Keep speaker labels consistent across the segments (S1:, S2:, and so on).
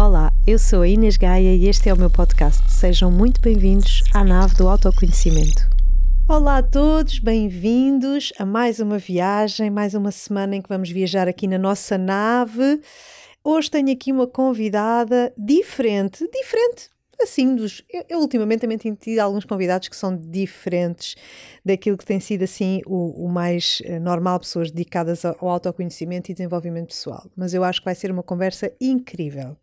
S1: Olá, eu sou a Inês Gaia e este é o meu podcast. Sejam muito bem-vindos à nave do autoconhecimento. Olá a todos, bem-vindos a mais uma viagem, mais uma semana em que vamos viajar aqui na nossa nave. Hoje tenho aqui uma convidada diferente, diferente, assim, dos, eu, eu, ultimamente também tenho tido alguns convidados que são diferentes daquilo que tem sido assim o, o mais eh, normal, pessoas dedicadas ao, ao autoconhecimento e desenvolvimento pessoal. Mas eu acho que vai ser uma conversa incrível.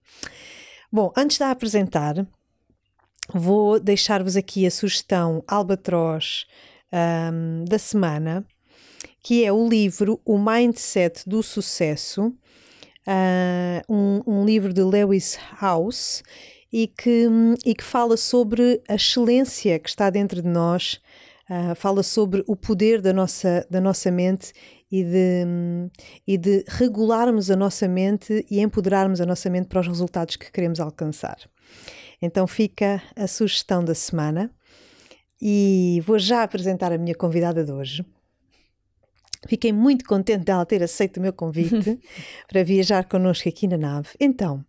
S1: Bom, antes de a apresentar, vou deixar-vos aqui a sugestão Albatroz um, da semana, que é o livro O Mindset do Sucesso, uh, um, um livro de Lewis House e que, hum, e que fala sobre a excelência que está dentro de nós, uh, fala sobre o poder da nossa, da nossa mente e de, hum, e de regularmos a nossa mente e empoderarmos a nossa mente para os resultados que queremos alcançar. Então fica a sugestão da semana e vou já apresentar a minha convidada de hoje. Fiquei muito contente dela ter aceito o meu convite para viajar connosco aqui na nave. Então,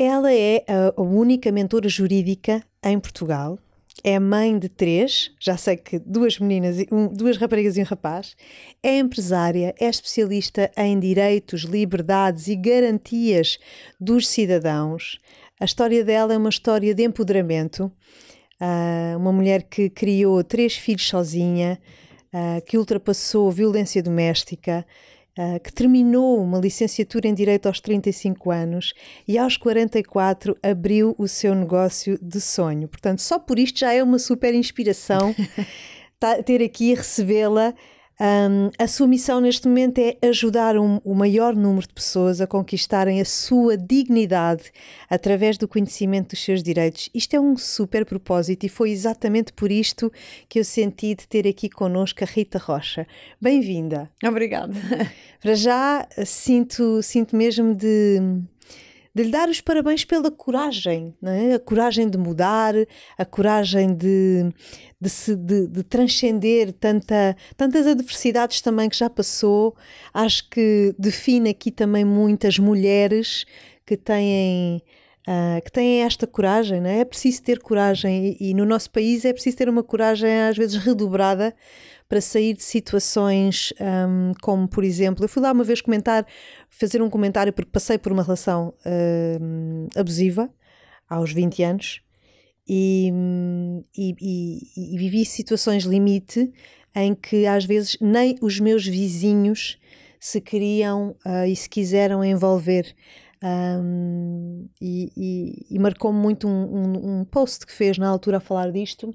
S1: ela é a única mentora jurídica em Portugal. É mãe de três, já sei que duas meninas, um, duas raparigas e um rapaz. É empresária, é especialista em direitos, liberdades e garantias dos cidadãos. A história dela é uma história de empoderamento. Uh, uma mulher que criou três filhos sozinha, uh, que ultrapassou violência doméstica, ah, que terminou uma licenciatura em Direito aos 35 anos e aos 44 abriu o seu negócio de sonho. Portanto, só por isto já é uma super inspiração ter aqui recebê-la um, a sua missão neste momento é ajudar um, o maior número de pessoas a conquistarem a sua dignidade através do conhecimento dos seus direitos. Isto é um super propósito e foi exatamente por isto que eu senti de ter aqui connosco a Rita Rocha. Bem-vinda. Obrigada. Para já, sinto, sinto mesmo de de lhe dar os parabéns pela coragem, é? a coragem de mudar, a coragem de, de, se, de, de transcender tanta, tantas adversidades também que já passou. Acho que define aqui também muitas mulheres que têm. Uh, que têm esta coragem, é? é? preciso ter coragem e, e, no nosso país é preciso ter uma coragem às vezes redobrada para sair de situações um, como, por exemplo, eu fui lá uma vez comentar, fazer um comentário porque passei por uma relação um, abusiva aos 20 anos e, hum, e, e, e vivi situações limite em que às vezes nem os meus vizinhos se queriam uh, e se quiseram envolver. Um, e, e, e marcou muito um, um, um, post que fez na altura a falar disto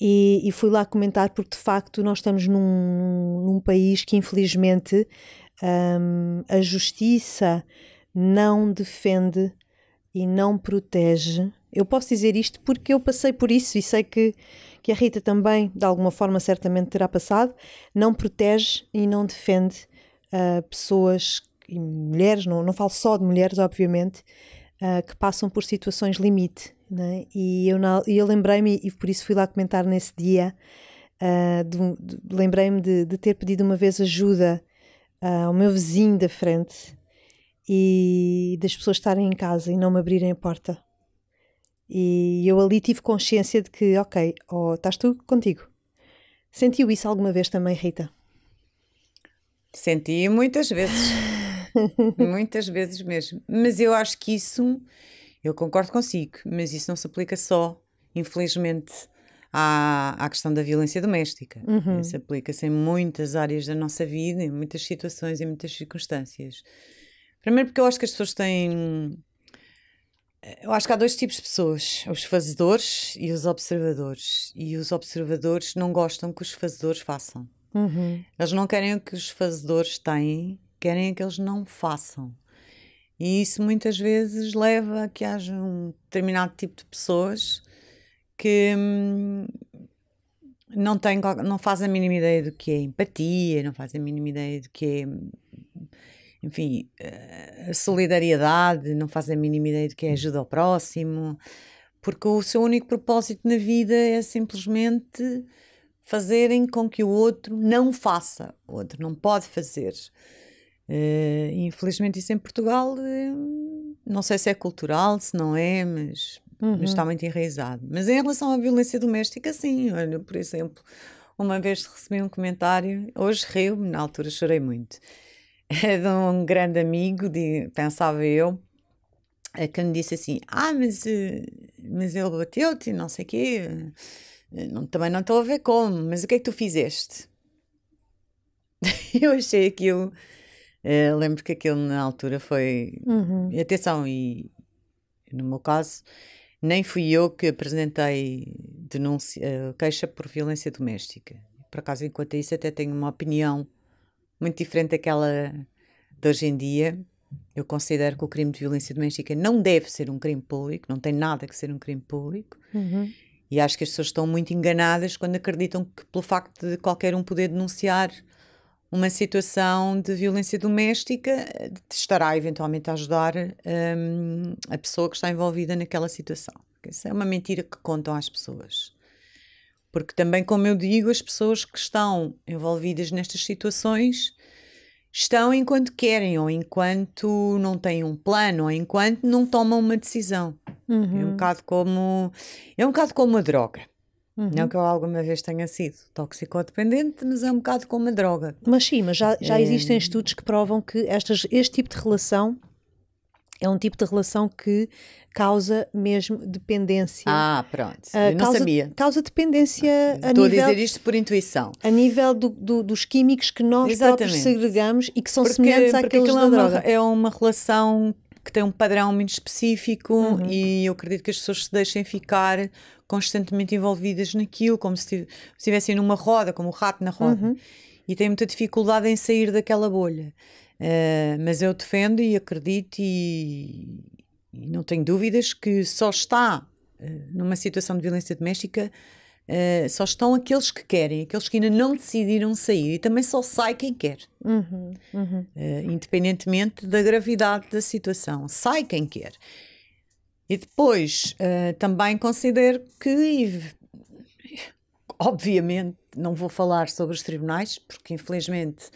S1: e, e, fui lá comentar porque, de facto, nós estamos num, num país que, infelizmente, um, a justiça não defende e não protege. Eu posso dizer isto porque eu passei por isso e sei que, que a Rita também, de alguma forma, certamente terá passado. Não protege e não defende uh, pessoas e mulheres, não, não falo só de mulheres, obviamente, uh, que passam por situações limite né? E eu, na, eu lembrei-me, e por isso fui lá comentar nesse dia, uh, lembrei-me de, de, ter pedido uma vez ajuda uh, ao meu vizinho da frente e das pessoas estarem em casa e não me abrirem a porta. E eu ali tive consciência de que, ok, oh, estás tu contigo. Sentiu isso alguma vez também, Rita?
S2: Senti muitas vezes. muitas vezes mesmo. Mas eu acho que isso eu concordo consigo, mas isso não se aplica só, infelizmente, à, à questão da violência doméstica. Uhum. Isso aplica-se em muitas áreas da nossa vida, em muitas situações, em muitas circunstâncias. Primeiro, porque eu acho que as pessoas têm. Eu acho que há dois tipos de pessoas: os fazedores e os observadores. E os observadores não gostam que os fazedores façam. Uhum. Eles não querem o que os fazedores têm, querem que eles não façam. E isso muitas vezes leva a que haja um determinado tipo de pessoas que hum, não, tem não fazem a mínima ideia do que é empatia, não fazem a mínima ideia do que é, hum, enfim, eh, a solidariedade, não fazem a mínima ideia do que é hum. ajuda ao próximo, porque o seu único propósito na vida é simplesmente fazerem com que o outro não faça, o outro não pode fazer. Uh, infelizmente, isso em Portugal, eh, não sei se é cultural, se não é, mas, uhum. mas está muito enraizado. Mas em relação à violência doméstica, sim. Olha, por exemplo, uma vez recebi um comentário, hoje rio-me, na altura chorei muito, de um grande amigo, de, pensava eu, eh, que me disse assim: Ah, mas, mas ele bateu-te, não sei o quê, não, também não estou a ver como, mas o que é que tu fizeste? eu achei aquilo Uh, lembro que aquilo na altura foi. Uhum. Atenção, e no meu caso, nem fui eu que apresentei denúncia, eh, queixa por violência doméstica. Por acaso, enquanto isso, até tenho uma opinião muito diferente daquela de hoje em dia. Eu considero que o crime de violência doméstica não deve ser um crime público, não tem nada que ser um crime público. Uhum. E acho que as pessoas estão muito enganadas quando acreditam que, pelo facto de qualquer um poder denunciar, uma situação de violência doméstica eh, estará eventualmente a ajudar um, ehm, a pessoa que está envolvida naquela situação. Isso é uma mentira que contam às pessoas. Porque também, como eu digo, as pessoas que estão envolvidas nestas situações estão enquanto querem, ou enquanto não têm um plano, ou enquanto não tomam uma decisão.
S1: Uhum. É um uhum. bocado
S2: como é um bocado como uma droga. Uhum. Não que eu alguma vez tenha sido toxicodependente, mas é um bocado como a droga.
S1: Mas sim, mas já, já é... existem estudos que provam que estas, este tipo de relação é um tipo de relação que causa mesmo dependência. Ah, pronto. Uh, não causa, sabia. Causa dependência a Estou nível, a dizer isto por intuição. A nível do, do, dos químicos que nós Exatamente. próprios segregamos e que são porque, semelhantes àqueles da é droga.
S2: É uma relação que tem um padrão muito específico uhum. e eu acredito que as pessoas se deixem ficar constantemente envolvidas naquilo, como se estivessem numa roda, como o rato na roda. Uhum. E têm muita dificuldade em sair daquela bolha. Uh, mas eu defendo e acredito e, e não tenho dúvidas que só está uh, numa situação de violência doméstica Uh, só estão aqueles que querem, aqueles que ainda não decidiram sair. E também só sai quem quer,
S1: uhum, uhum.
S2: Uh, independentemente da gravidade da situação. Sai quem quer. E depois uh, também considero que, obviamente, não vou falar sobre os tribunais, porque infelizmente.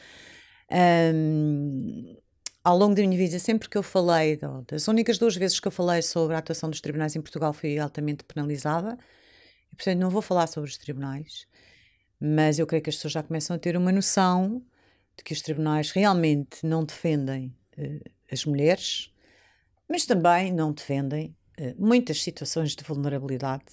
S2: Um, ehm, ao longo da minha vida, sempre que eu falei, das únicas duas vezes que eu falei sobre a atuação dos tribunais em Portugal, fui altamente penalizada. E, portanto, não vou falar sobre os tribunais, mas eu creio que as pessoas já começam a ter uma noção de que os tribunais realmente não defendem uh, as mulheres, mas também não defendem uh, muitas situações de vulnerabilidade.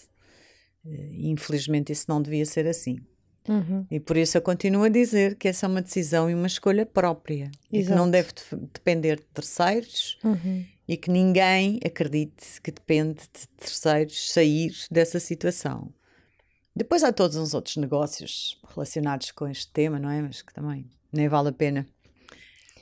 S2: Uh, infelizmente, isso não devia ser assim. Uhum. E por isso eu continuo a dizer que essa é uma decisão e uma escolha própria. E que não deve depender de terceiros uhum. e que ninguém acredite que depende de terceiros sair dessa situação. Depois há todos uns outros negócios relacionados com este tema, não é? Mas que também nem vale a pena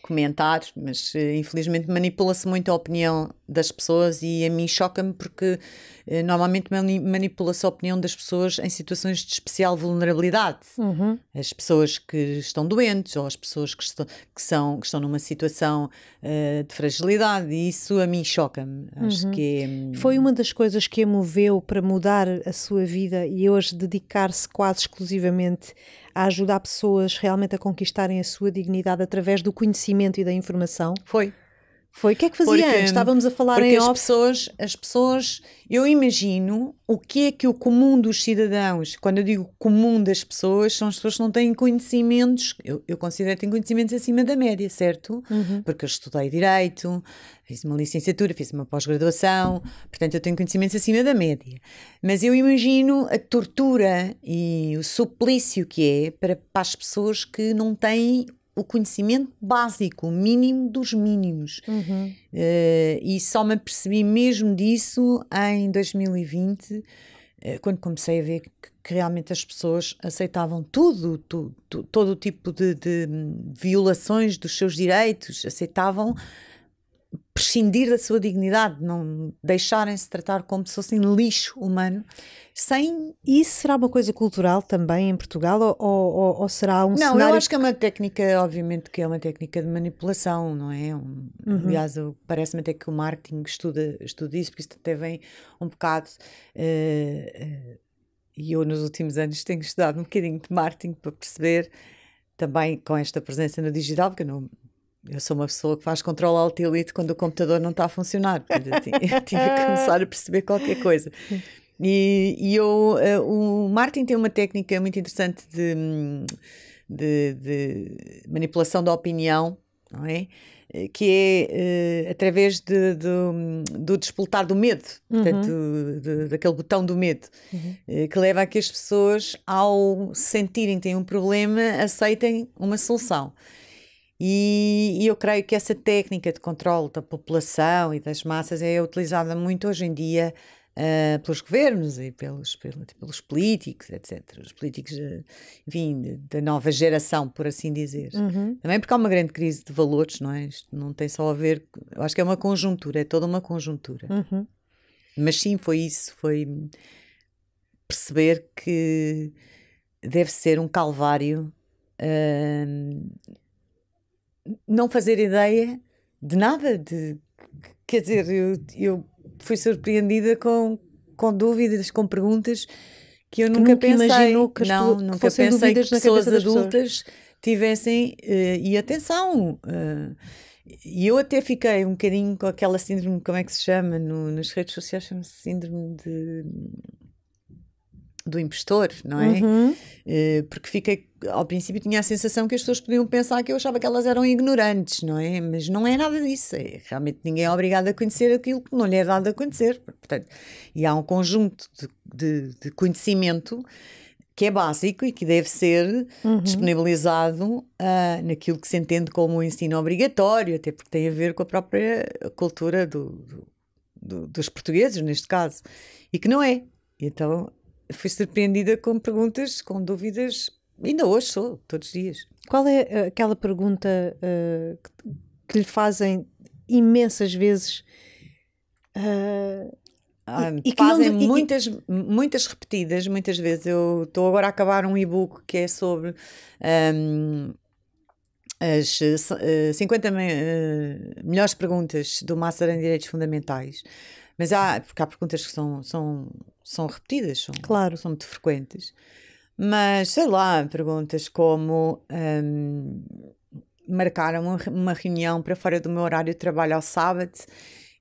S2: comentar, mas eh, infelizmente manipula-se muito a opinião das pessoas e a mim choca-me porque eh, normalmente manipula-se a opinião das pessoas em situações de especial vulnerabilidade. Uhum. As pessoas que estão doentes ou as pessoas que, estão, que, são, que estão numa situação uh, de fragilidade e isso a mim choca-me. Acho uhum. que é... Foi
S1: uma das coisas que a moveu para mudar a sua vida e hoje dedicar-se quase exclusivamente a ajudar pessoas realmente a conquistarem a sua dignidade através do conhecimento e da informação? Foi. Foi. O que é que fazia porque, antes? Estávamos a falar porque em as off...
S2: pessoas, as pessoas, eu imagino o que é que o comum dos cidadãos, quando eu digo comum das pessoas, são as pessoas que não têm conhecimentos, eu, eu considero que têm conhecimentos acima da média, certo? Uhum. Porque eu estudei Direito, fiz uma licenciatura, fiz uma pós-graduação, portanto eu tenho conhecimentos acima da média. Mas eu imagino a tortura e o suplício que é para, para as pessoas que não têm o conhecimento básico, o mínimo dos mínimos. Uhum. Uh, e só me apercebi mesmo disso em 2020, uh, eh, quando comecei a ver que, que, realmente as pessoas aceitavam tudo, tu, tu, todo o tipo de, de, hum, violações dos seus direitos, aceitavam prescindir da sua dignidade, não deixarem-se tratar como se fossem lixo humano. Sem
S1: isso será uma coisa cultural também em Portugal ou, ou, ou será um não, cenário? Não, eu acho que é
S2: uma técnica, obviamente que é uma técnica de manipulação, não é? Um, uhum. Aliás, parece-me até que o marketing estuda, estuda isso, porque isso até vem um bocado... Uh, uh, e eu nos últimos anos tenho estudado um bocadinho de marketing para perceber também com esta presença no digital, porque eu não, eu sou uma pessoa que faz control alt delete quando o computador não está a funcionar. Eu tinha que começar a perceber qualquer coisa. E, e eu, eh, o Martin tem uma técnica muito interessante de, de, de manipulação da opinião, não é? Eh, que é uh, através de, de, do despoletar do medo, uhum. de, daquele botão do medo, uhum. uh, que leva a que as pessoas, ao sentirem que têm um problema, aceitem uma solução. E, e, eu creio que essa técnica de controle da população e das massas é utilizada muito hoje em dia uh, pelos governos e pelos, pelos, tipo, pelos, políticos, etc. Os políticos, eh, enfim, da nova geração, por assim dizer. Uhum. Também porque há uma grande crise de valores, não é? Isto não tem só a ver. Eu acho que é uma conjuntura, é toda uma conjuntura. Uhum. Mas sim, foi isso, foi perceber que deve ser um calvário. Uh, não fazer ideia de nada. De, quer dizer, eu, eu fui surpreendida com, com dúvidas, com perguntas que eu nunca, nunca pensei. Que não, nunca pensei que pessoas adultas pessoas. tivessem. Uh, e atenção! Uh, e eu até fiquei um bocadinho com aquela síndrome, como é que se chama? No, nas redes sociais chama-se síndrome de do impostor, não é? Uhum. Uh, porque fiquei, ao princípio tinha a sensação que as pessoas podiam pensar que eu achava que elas eram ignorantes, não é? Mas não é nada disso. É, realmente ninguém é obrigado a conhecer aquilo que não lhe é dado a conhecer. Portanto, e há um conjunto de, de, de conhecimento que é básico e que deve ser uhum. disponibilizado uh, naquilo que se entende como um ensino obrigatório, até porque tem a ver com a própria cultura do, do, do, dos portugueses, neste caso, e que não é. Então, fui surpreendida com perguntas, com dúvidas, ainda hoje sou, todos os dias.
S1: Qual é eh, aquela pergunta uh, eh, que, que, lhe fazem imensas vezes? Uh,
S2: ah, e, fazem não, muitas,
S1: muitas repetidas,
S2: muitas vezes. Eu estou agora a acabar um e-book que é sobre um, ehm, as uh, 50 me, uh, melhores perguntas do Master em Direitos Fundamentais. Mas há, porque há perguntas que são, são são repetidas, são, claro. são muito frequentes. Mas, sei lá, perguntas como um, marcaram uma, uma reunião para fora do meu horário de trabalho ao sábado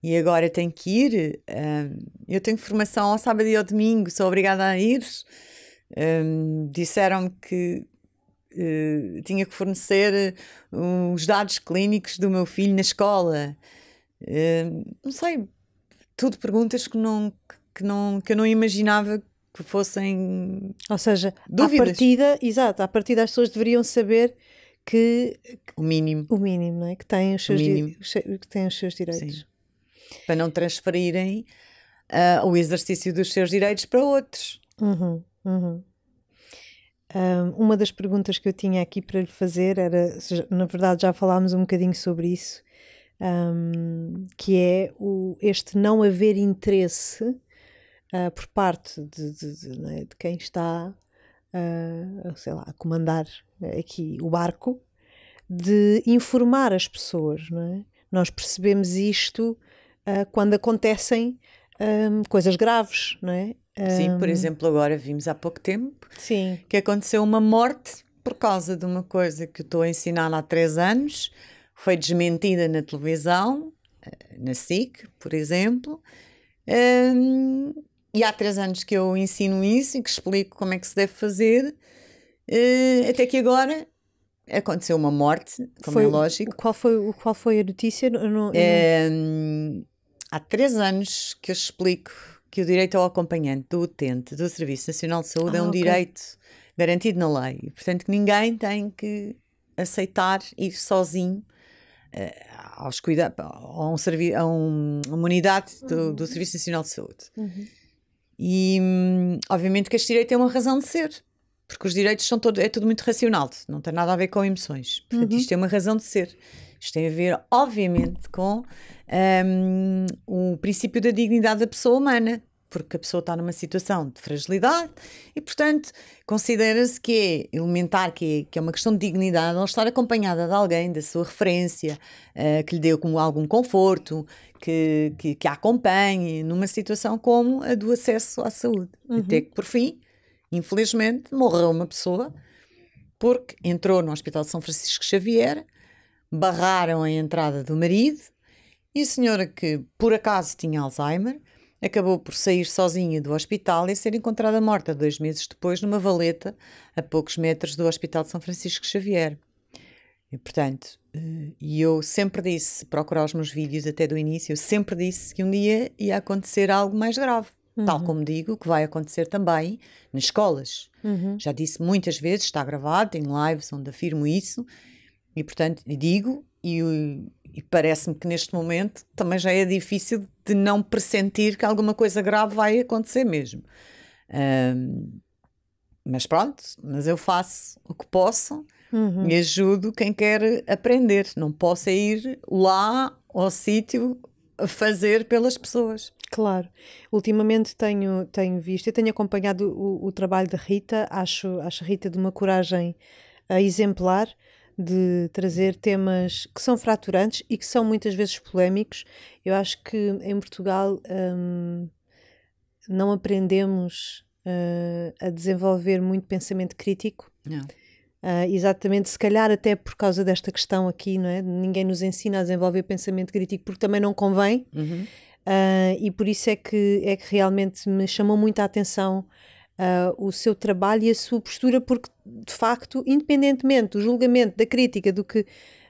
S2: e agora tenho que ir. Um, eu tenho formação ao sábado e ao domingo, sou obrigada a ir. Um, Disseram-me que uh, tinha que fornecer eh, os dados clínicos do meu filho na escola. Hum, não sei, tudo perguntas que não, que, não, que eu não imaginava que
S1: fossem. Ou seja, dúvidas. à partida, exato, à partida as pessoas deveriam saber que. O mínimo. O mínimo, não é? Que têm os seus, di... que têm os seus direitos. Sim. Para
S2: não transferirem uh, o exercício dos seus direitos para outros.
S1: Uhum, uhum. uma das perguntas que eu tinha aqui para lhe fazer era, na verdade já falámos um bocadinho sobre isso, um, que é o, este não haver interesse uh, por parte de, de, de, né, de quem está uh, sei lá, a comandar aqui o barco, de informar as pessoas. Não é? Nós percebemos isto uh, quando acontecem um, coisas graves, não é? Sim, por exemplo,
S2: agora vimos há pouco tempo
S1: Sim. que aconteceu
S2: uma morte por causa de uma coisa que estou a ensinar há três anos, foi desmentida na televisão, na SIC, por exemplo, um, e há três anos que eu ensino isso e que explico como é que se deve fazer. Uh, até que agora aconteceu uma morte, como é foi, é lógico. Qual foi, qual foi a notícia? No, é, ehm, há três anos que eu explico que o direito ao acompanhante do utente do Serviço Nacional de Saúde é ah, é um okay. direito garantido na lei. E, portanto, que ninguém tem que aceitar ir sozinho uh, aos cuidados, a, um, a, um, a uma unidade do, do Serviço Nacional de Saúde. Uhum. uhum. E hum, obviamente que este direito tem uma razão de ser, porque os direitos são todo, é tudo muito racional, não tem nada a ver com emoções. Portanto, uhum. isto tem uma razão de ser. Isto tem a ver, obviamente, com um, o princípio da dignidade da pessoa humana porque a pessoa está numa situação de fragilidade e, portanto, considera-se que é elementar, que é, que é uma questão de dignidade, ela estar acompanhada de alguém, da sua referência, uh, que lhe deu como algum conforto, que, que, que, a acompanhe numa situação como a do acesso à saúde. Uhum. Até que, por fim, infelizmente, morreu uma pessoa porque entrou no Hospital de São Francisco Xavier, barraram a entrada do marido e a senhora que, por acaso, tinha Alzheimer, acabou por sair sozinha do hospital e ser encontrada morta dois meses depois numa valeta a poucos metros do Hospital de São Francisco Xavier. E, portanto, eh, e eu sempre disse, procurar os meus vídeos até do início, eu sempre disse que um dia ia acontecer algo mais grave. Uhum. Tal como digo, que vai acontecer também nas escolas. Uhum. Já disse muitas vezes, está gravado, tem lives onde afirmo isso, e portanto digo, e e parece-me que neste momento também já é difícil de não pressentir que alguma coisa grave vai acontecer mesmo. Um, mas pronto, mas eu faço o que posso uhum. e ajudo quem quer aprender. Não posso é ir lá ao sítio
S1: fazer pelas pessoas. Claro. Ultimamente tenho, tenho visto, e tenho acompanhado o, o trabalho da Rita, acho, acho Rita de uma coragem ah, exemplar de trazer temas que são fraturantes e que são muitas vezes polémicos. Eu acho que em Portugal hum, não aprendemos uh, a desenvolver muito pensamento crítico. Não. Uh, eh, exatamente, se calhar até por causa desta questão aqui, não é? Ninguém nos ensina a desenvolver pensamento crítico porque também não convém. Uhum. Uh, e por isso é que, é que realmente me chamou muito a atenção uh, o seu trabalho e a sua postura, porque de facto, independentemente do julgamento, da crítica, do que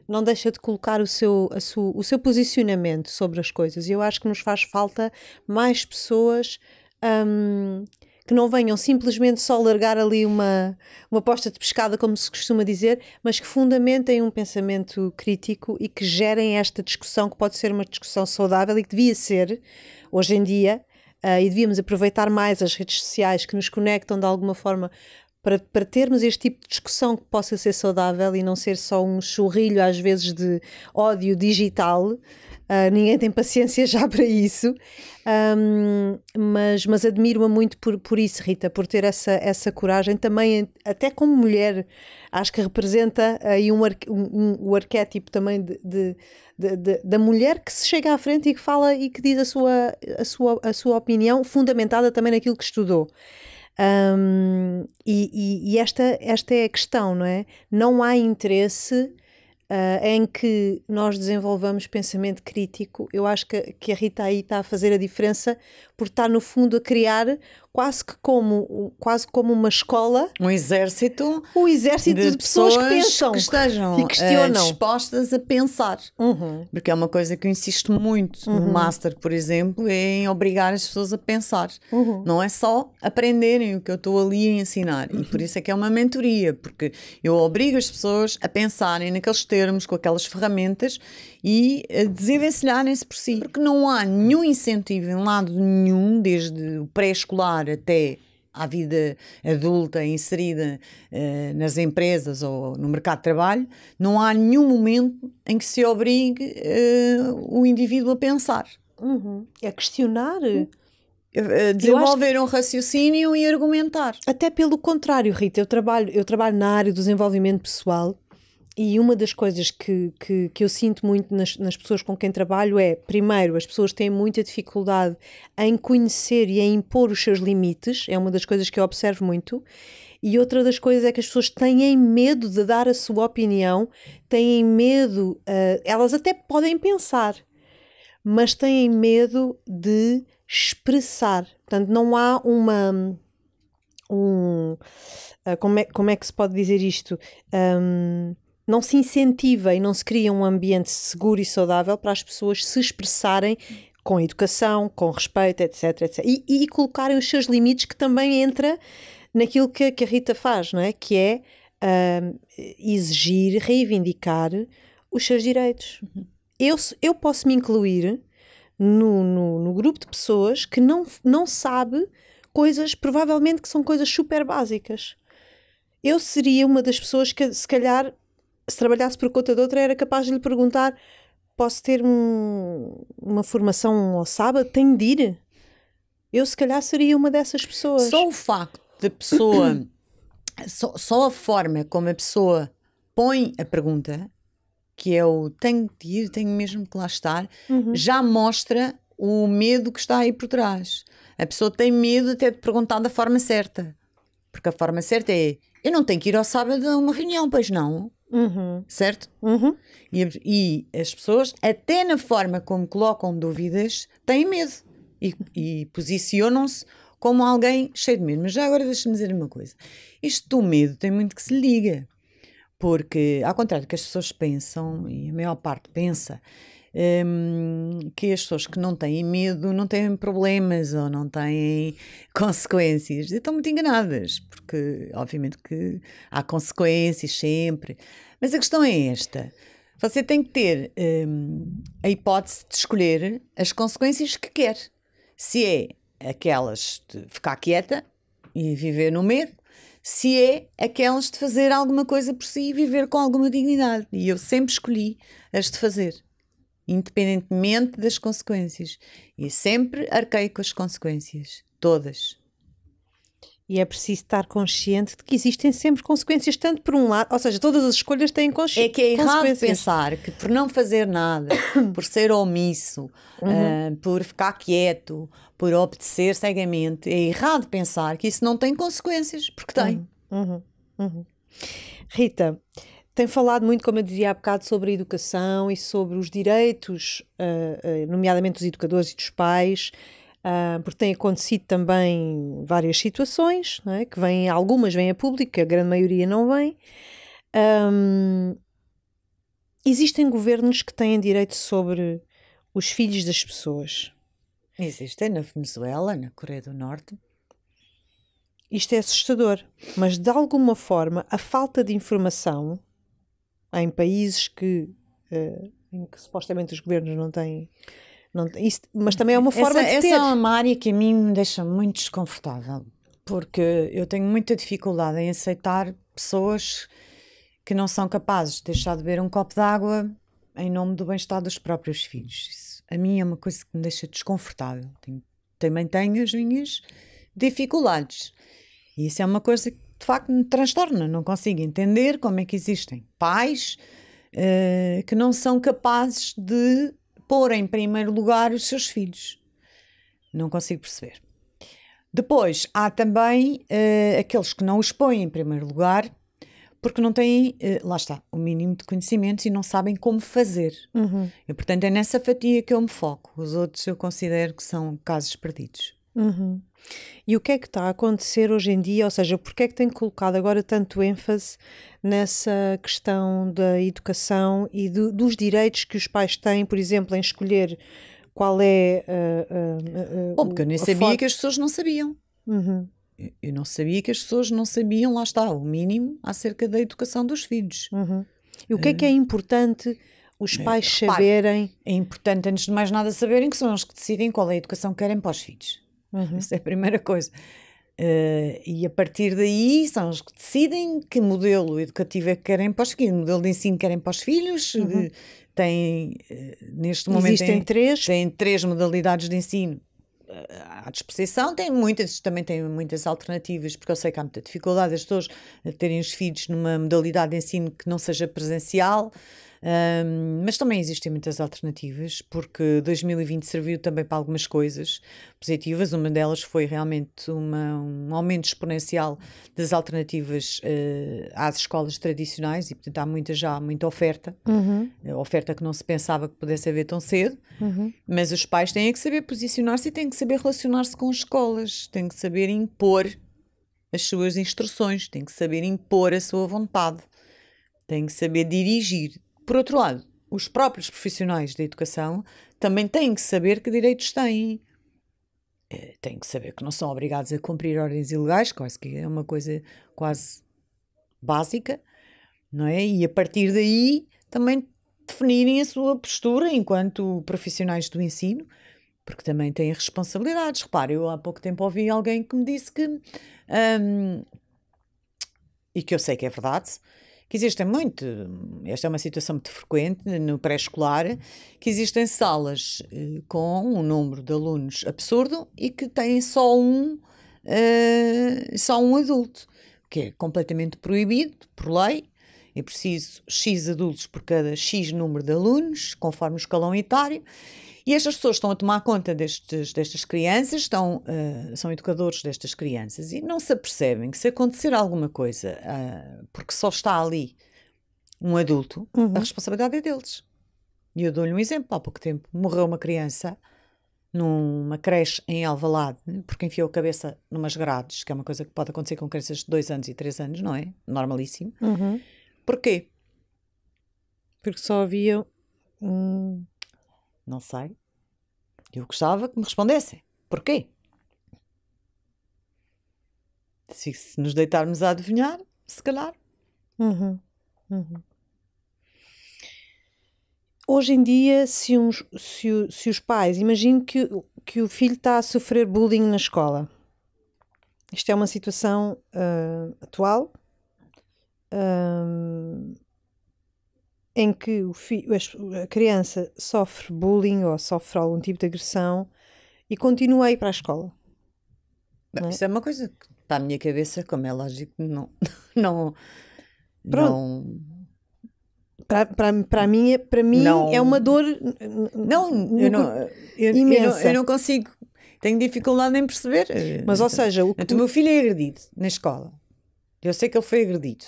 S1: não deixa de colocar o seu, su, o seu posicionamento sobre as coisas. E eu acho que nos faz falta mais pessoas um, que não venham simplesmente só largar ali uma, uma posta de pescada, como se costuma dizer, mas que fundamentem um pensamento crítico e que gerem esta discussão, que pode ser uma discussão saudável e que devia ser, hoje em dia, uh, e devíamos aproveitar mais as redes sociais que nos conectam de alguma forma para, para, termos este tipo de discussão que possa ser saudável e não ser só um churrilho, às vezes, de ódio digital. Uh, ninguém tem paciência já para isso. Um, mas mas admiro-a muito por, por isso, Rita, por ter essa, essa coragem também, até como mulher, Acho que representa aí um, um, um o arquétipo também de, de, de, da mulher que se chega à frente e que fala e que diz a sua, a sua, a sua opinião, fundamentada também naquilo que estudou. Um, e, e, e esta, esta é a questão, não é? Não há interesse Uh, em que nós desenvolvamos pensamento crítico. Eu acho que, que a Rita aí está a fazer a diferença, porque está, no fundo, a criar quase que como, quase como uma escola. Um exército. Um exército de, de pessoas, pessoas, que pensam. Que estejam e Uh,
S2: dispostas a pensar. Uhum. Porque é uma coisa que eu insisto muito uhum. no Master, por exemplo, é em obrigar as pessoas a pensar. Uhum. Não é só aprenderem o que eu estou ali a ensinar. E uhum. por isso é que é uma mentoria, porque eu obrigo as pessoas a pensarem naqueles termos, com aquelas ferramentas e a desenvencilharem-se por si. Porque não há nenhum incentivo em lado nenhum, desde o pré-escolar chegar até à vida adulta inserida eh, nas empresas ou no mercado de trabalho, não há nenhum momento em que se obrigue eh, o indivíduo a pensar.
S1: Uhum. A é questionar.
S2: Eh,
S1: desenvolver que... um raciocínio e argumentar. Até pelo contrário, Rita, eu trabalho, eu trabalho na área do desenvolvimento pessoal e uma das coisas que, que, que eu sinto muito nas, nas, pessoas com quem trabalho é, primeiro, as pessoas têm muita dificuldade em conhecer e em impor os seus limites, é uma das coisas que eu observo muito. E outra das coisas é que as pessoas têm medo de dar a sua opinião, têm medo, uh, elas até podem pensar, mas têm medo de expressar. Portanto, não há uma. Um, uh, como, é, como é que se pode dizer isto? Um, não se incentiva e não se cria um ambiente seguro e saudável para as pessoas se expressarem com educação, com respeito, etc, etc. E, e colocarem os seus limites, que também entra naquilo que, que a Rita faz, não é? Que é uh, exigir, reivindicar os seus direitos. Eu, eu posso me incluir no, no, no, grupo de pessoas que não, não sabe coisas, provavelmente que são coisas super básicas. Eu seria uma das pessoas que, se calhar, se trabalhasse por conta de outra, era capaz de lhe perguntar: posso ter um, uma formação ao sábado? Tenho de ir? Eu, se calhar, seria uma dessas pessoas. Só o facto
S2: da pessoa, só, só, a forma como a pessoa põe a pergunta, que é o tenho de ir, tenho mesmo que lá estar, uhum. já mostra o medo que está aí por trás. A pessoa tem medo até de perguntar da forma certa. Porque a forma certa é: eu não tenho que ir ao sábado a uma reunião, pois não. Uhum. Certo? Uhum. E, e, as pessoas, até na forma como colocam dúvidas, têm medo e, e posicionam-se como alguém cheio de medo. Mas já agora deixa-me dizer uma coisa: isto do medo tem muito que se liga, porque, ao contrário do que as pessoas pensam, e a maior parte pensa, um, que as pessoas que não têm medo não têm problemas ou não têm consequências. E estão muito enganadas, porque obviamente que há consequências sempre. Mas a questão é esta. Você tem que ter um, a hipótese de escolher as consequências que quer. Se é aquelas de ficar quieta e viver no medo, se é aquelas de fazer alguma coisa por si e viver com alguma dignidade. E eu sempre escolhi as de fazer independentemente das consequências.
S1: E sempre arquei com as consequências, todas. E é preciso estar consciente de que existem sempre consequências, tanto por um lado, ou seja, todas as escolhas têm consequências. É que é errado pensar que por não fazer nada, por ser
S2: omisso, uhum. uh, por ficar quieto, por obedecer cegamente, é errado pensar que isso não tem consequências, porque tem.
S1: Uhum. Uhum. uhum. Rita, tem falado muito, como eu dizia há bocado, sobre a educação e sobre os direitos, uh, nomeadamente dos educadores e dos pais, uh, porque tem acontecido também várias situações, é? que vêm, algumas vêm a público, a grande maioria não vem. Um, existem governos que têm direito sobre os filhos das pessoas. Existem é na Venezuela, na Coreia do Norte. Isto é assustador, mas de alguma forma a falta de informação em países que, uh, em que supostamente os governos não têm. Não, isso, mas também é uma forma essa, de ter. Essa é
S2: uma área que a mim me deixa muito desconfortável, porque eu tenho muita dificuldade em aceitar pessoas que não são capazes de deixar de beber um copo de água em nome do bem-estar dos próprios filhos. Isso, a mim é uma coisa que me deixa desconfortável. Tenho, também tenho as minhas dificuldades. E isso é uma coisa que de facto me transtorna. Não consigo entender como é que existem pais uh, que não são capazes de pôr em primeiro lugar os seus filhos. Não consigo perceber. Depois, há também uh, aqueles que não os põem em primeiro lugar porque não têm, uh, lá está, o mínimo de conhecimentos e não sabem como fazer. Uhum. E, portanto, é nessa fatia que eu me foco. Os outros eu considero que são casos perdidos.
S1: Uhum. E o que é que está a acontecer hoje em dia? Ou seja, que é que tem colocado agora tanto ênfase nessa questão da educação e do, dos direitos que os pais têm, por exemplo, em escolher qual é. Uh, uh, uh, Bom, porque eu nem sabia foto. que as pessoas não sabiam. Uhum. Eu não sabia
S2: que as pessoas não sabiam, lá está, o mínimo acerca da educação dos filhos. Uhum. E o que é que é importante os pais saberem? É importante, antes de mais nada, saberem que são os que decidem qual é a educação que querem para os filhos. Uhum. Essa é a primeira coisa. Uh, e a partir daí são os que decidem que modelo educativo é que querem para os filhos, modelo de ensino querem para os filhos. Eh, uhum. Tem, eh, neste momento, Existem tem, três. Tem três modalidades de ensino à disposição, tem muitas, também tem muitas alternativas, porque eu sei que há muita dificuldade as pessoas terem os filhos numa modalidade de ensino que não seja presencial. Um, mas também existem muitas alternativas, porque 2020 serviu também para algumas coisas positivas. Uma delas foi realmente uma, um aumento exponencial das alternativas uh, às escolas tradicionais, e portanto há muita já, muita oferta, uhum. oferta que não se pensava que pudesse haver tão cedo. Uhum. Mas os pais têm é que saber posicionar-se e têm que saber relacionar-se com as escolas, têm que saber impor as suas instruções, têm que saber impor a sua vontade, têm que saber dirigir, por outro lado, os próprios profissionais da educação também têm que saber que direitos têm. Eh, têm que saber que não são obrigados a cumprir ordens ilegais, quase que é uma coisa quase básica, não é? E a partir daí também definirem a sua postura enquanto profissionais do ensino, porque também têm responsabilidades. Repare, eu há pouco tempo ouvi alguém que me disse que, um, e que eu sei que é verdade, que existem muito, esta é uma situação muito frequente no pré-escolar, que existem salas eh, com um número de alunos absurdo e que têm só um, eh, só um adulto, o que é completamente proibido por lei. É preciso X adultos por cada X número de alunos, conforme o escalão etário. E estas pessoas estão a tomar conta destes, destas crianças, estão, uh, são educadores destas crianças e não se apercebem que se acontecer alguma coisa, uh, porque só está ali um adulto, uhum. a responsabilidade é deles. E eu dou-lhe um exemplo. Há pouco tempo morreu uma criança numa creche em Alvalade, porque enfiou a cabeça numas grades, que é uma coisa que pode acontecer com crianças de 2 anos e 3 anos, não é? Normalíssimo. Uhum. Porquê? Porque só havia um não sei. Eu gostava que me respondessem. Porquê? Se, se nos deitarmos a adivinhar, se calhar.
S1: Uhum. Uhum. Hoje em dia, se, uns, se, se os pais, imagino que, que o filho está a sofrer bullying na escola. Isto é uma situação uh, atual. Uh, em que o a criança sofre bullying ou sofre algum tipo de agressão e continua a ir para a escola.
S2: Bem, é? Isso é uma coisa que para a minha cabeça, como é lógico, não. não, Pronto. não... Para,
S1: para, para, mim, é, para mim não. é uma dor não, eu não, eu, imensa. Eu não, eu não
S2: consigo, tenho dificuldade em perceber. Eh, Mas, ou seja, o, o meu filho é agredido na escola. Eu sei que ele foi agredido.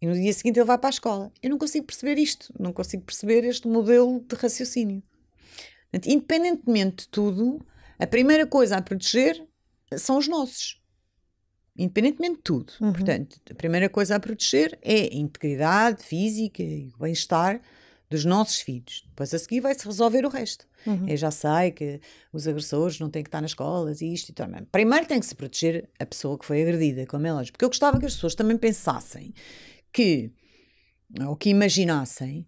S2: E no dia seguinte ele vai para a escola. Eu não consigo perceber isto, não consigo perceber este modelo de raciocínio. independentemente de tudo, a primeira coisa a proteger são os nossos. Independentemente de tudo. Uhum. Portanto, a primeira coisa a proteger é a integridade física e o bem-estar dos nossos filhos. Depois a seguir vai-se resolver o resto. Uhum. Eu já sei que os agressores não têm que estar nas escolas e isto e tal. Primeiro tem que se proteger a pessoa que foi agredida, como é lógico. Porque eu gostava que as pessoas também pensassem que, ou que imaginassem,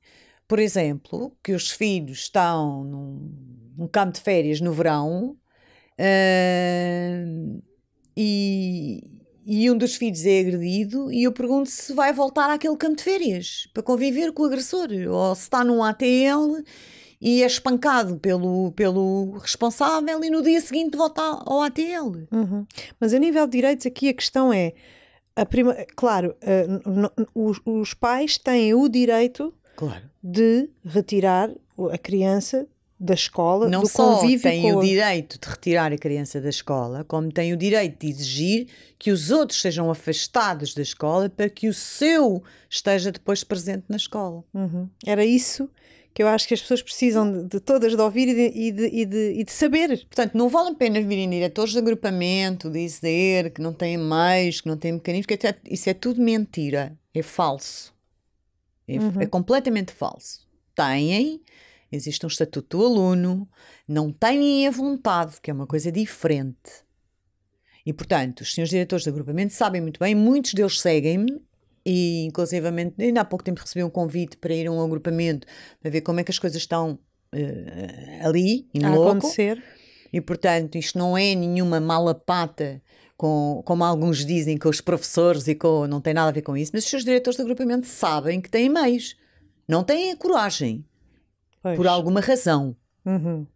S2: por exemplo, que os filhos estão num, num campo de férias no verão uh, e, e um dos filhos é agredido e eu pergunto se vai voltar àquele campo de férias para conviver com o agressor ou se está num ATL e é espancado pelo, pelo
S1: responsável e no dia seguinte volta ao ATL. Uhum. Mas a nível de direitos aqui a questão é Prima, claro, uh, eh, no, os, os, pais têm o direito claro. de retirar a criança da escola, não do convívio eles têm com... o
S2: direito de retirar a criança da escola, como têm o direito de exigir que os outros
S1: sejam afastados da escola para que o seu esteja depois presente na escola. Uhum. Era isso que eu acho que as pessoas precisam de, de todas de ouvir e de, e, de, e, de, e de
S2: saber. Portanto, não vale a pena virem diretores de agrupamento dizer que não têm meios, que não têm mecanismos, que até, isso é tudo mentira, é falso. É, uhum. é completamente falso. Têm, existe um estatuto do aluno, não têm a vontade, que é uma coisa diferente. E, portanto, os senhores diretores de agrupamento sabem muito bem, muitos deles seguem-me e, inclusivamente, ainda há pouco tempo recebi um convite para ir a um agrupamento para ver como é que as coisas estão uh, ali, em a loco. acontecer. E, portanto, isto não é nenhuma malapata, com, como alguns dizem, com os professores e com. não tem nada a ver com isso, mas os seus diretores de agrupamento sabem que têm meios. Não têm a coragem. Pois. Por alguma razão. Uhum.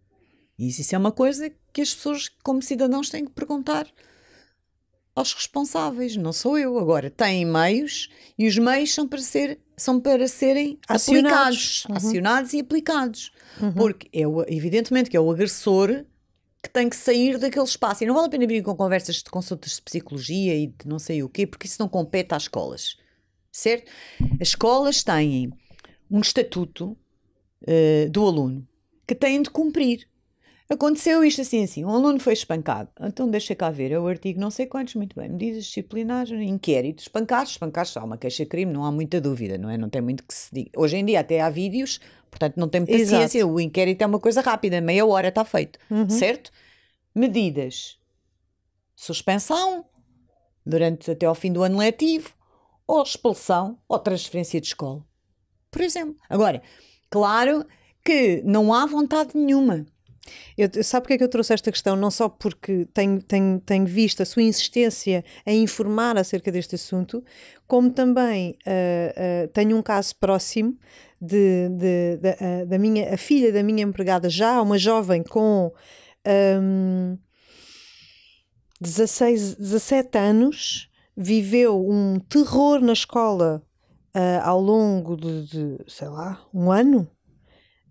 S2: Isso, isso é uma coisa que as pessoas, como cidadãos, têm que perguntar aos responsáveis, não sou eu. Agora, têm meios e os meios são para, ser, são para serem acionados. aplicados, uhum. acionados e aplicados. Uhum. Porque é o, evidentemente que é o agressor que tem que sair daquele espaço. E não vale a pena vir com conversas de consultas de psicologia e de não sei o quê, porque isso não compete às escolas. Certo? As escolas têm um estatuto uh, do aluno que têm de cumprir. Aconteceu isto assim, assim. Um aluno foi espancado. Então deixa cá ver. É o artigo não sei quantos, muito bem. Medidas disciplinares, inquérito. Espancados, espancados, só uma queixa-crime, não há muita dúvida, não é? Não tem muito que se diga. Hoje em dia até há vídeos, portanto não tem paciência. Exato. O inquérito é uma coisa rápida, meia hora está feito, uhum. certo? Medidas. Suspensão durante até ao fim do ano letivo, ou expulsão, ou transferência de escola. Por exemplo.
S1: Agora, claro que não há vontade nenhuma eu, sabe porque é que eu trouxe esta questão? Não só porque tenho, tenho, tenho visto a sua insistência em informar acerca deste assunto, como também uh, uh, tenho um caso próximo de, de, de uh, ah, da minha, a filha da minha empregada já, uma jovem com um, 16, 17 anos, viveu um terror na escola ao longo de, de, sei lá, um ano,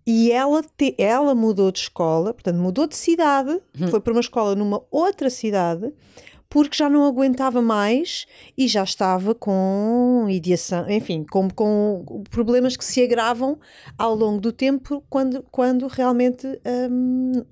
S1: e ela, te, ela mudou de escola, portanto, mudou de cidade, uhum. foi para uma escola numa outra cidade, porque já não aguentava mais e já estava com ideação, enfim, com, com problemas que se agravam ao longo do tempo quando, quando realmente hum,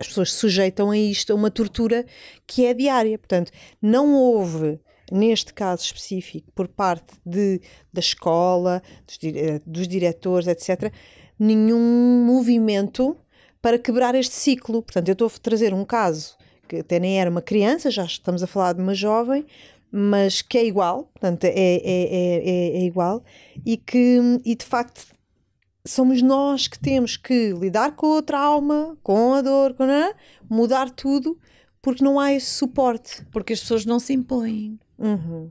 S1: as pessoas se sujeitam a isto, a uma tortura que é diária. Portanto, não houve neste caso específico, por parte de, da escola, dos, eh, dos diretores, etc., nenhum movimento para quebrar este ciclo. Portanto, eu estou a trazer um caso que até nem era uma criança, já estamos a falar de uma jovem, mas que é igual, portanto, é, é, é, é igual, e que e de facto somos nós que temos que lidar com o trauma, com a dor, com a, mudar tudo, porque não há esse suporte. Porque as pessoas não se impõem.
S2: Uhum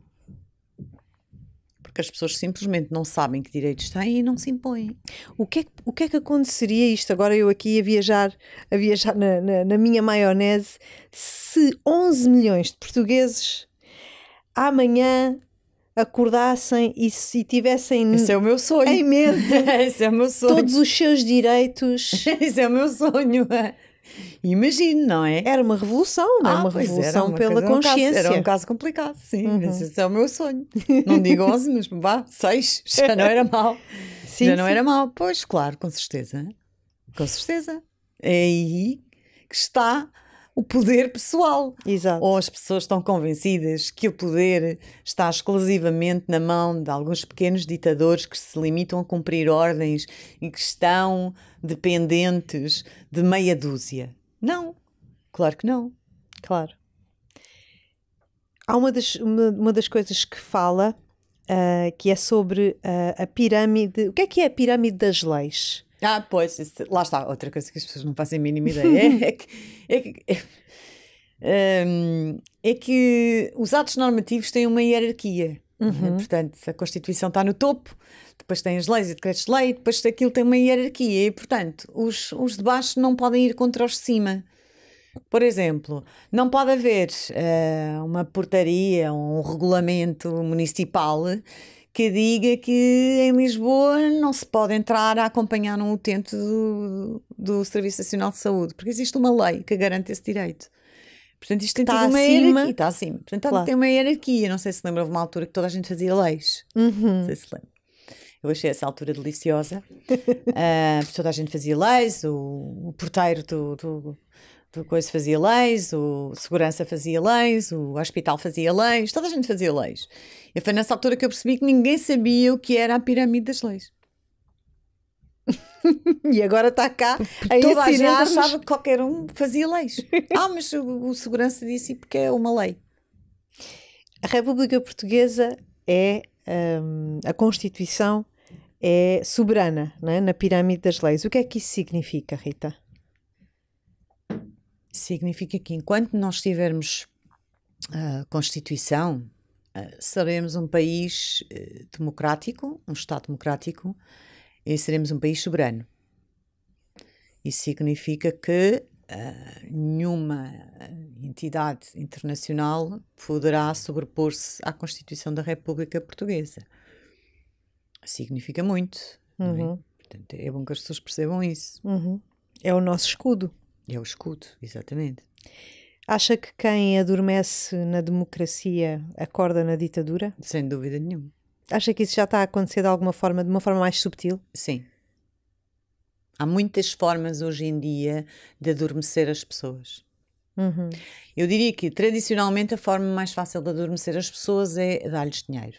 S2: porque as pessoas simplesmente não sabem que direitos têm e não se
S1: impõem. O que é, o que, é que aconteceria isto agora eu aqui a viajar, a viajar na, na, na minha maionese se 11 milhões de portugueses amanhã acordassem e se tivessem Esse é o meu sonho. em mente é meu sonho. todos os seus direitos. Isso é o meu sonho.
S2: Imagino, não é? Era uma revolução, não é? Ah, uma revolução uma pela coisa, consciência. Era um, caso, era um caso complicado, sim. Uhum. Esse é o meu sonho. Não digo 11, mas vá, 6, já não era mal. Sim, já não sim. era mal. Pois, claro, com certeza. Com certeza. É aí que está o poder pessoal. Exato. Ou as pessoas estão convencidas que o poder está exclusivamente na mão de alguns pequenos ditadores que se limitam a cumprir ordens e que estão dependentes de meia dúzia. Não,
S1: claro que não. Claro. Há uma das, uma, uma das coisas que fala uh, que é sobre uh, a pirâmide. O que é que é a pirâmide das leis?
S2: Ah, pois, isso, lá está, outra coisa que as pessoas não fazem a mínima ideia é que, é que, é, ehm, é que os atos normativos têm uma hierarquia. Né? Uhum. Portanto, a Constituição está no topo, depois tem as leis e decretos de lei, depois aquilo tem uma hierarquia e, portanto, os, os de baixo não podem ir contra os de cima. Por exemplo, não pode haver uh, uma portaria, um regulamento municipal que diga que em Lisboa não se pode entrar a acompanhar um utente do, do Serviço Nacional de Saúde, porque existe uma lei que garante esse direito. Portanto, isto tem está uma acima. Hierarquia, está acima. Portanto, claro. tem uma hierarquia. Não sei se lembra de uma altura que toda a gente fazia leis. Uhum. Não sei se lembra. Eu achei essa altura deliciosa. uh, toda a gente fazia leis, o, o porteiro do, do, do coisa fazia leis, o segurança fazia leis, o hospital fazia leis, toda a gente fazia leis. E foi nessa altura que eu percebi que ninguém sabia o que era a pirâmide das leis. e agora está cá a
S1: Toda a gente achava que
S2: qualquer um fazia
S1: leis. ah, mas o, o segurança disse porque é uma lei. A República Portuguesa é um, a Constituição é soberana né? na pirâmide das leis. O que é que isso significa, Rita? Significa que enquanto nós tivermos a ah, Constituição,
S2: seremos um país eh, democrático, um Estado democrático, e seremos um país soberano. Isso significa que uh, nenhuma eh, entidade internacional poderá sobrepor-se à Constituição da República Portuguesa. Significa muito. É? Uhum. É? Portanto, é bom que as pessoas percebam isso. Uhum. É o nosso escudo. É o escudo, exatamente.
S1: Acha que quem adormece na democracia acorda na ditadura? Sem dúvida nenhuma. Acha que isso já está a acontecer de alguma forma, de uma forma mais subtil?
S2: Sim. Há muitas formas hoje em dia de adormecer as pessoas. Uhum. Eu diria que tradicionalmente a forma mais fácil de adormecer as pessoas é dar-lhes dinheiro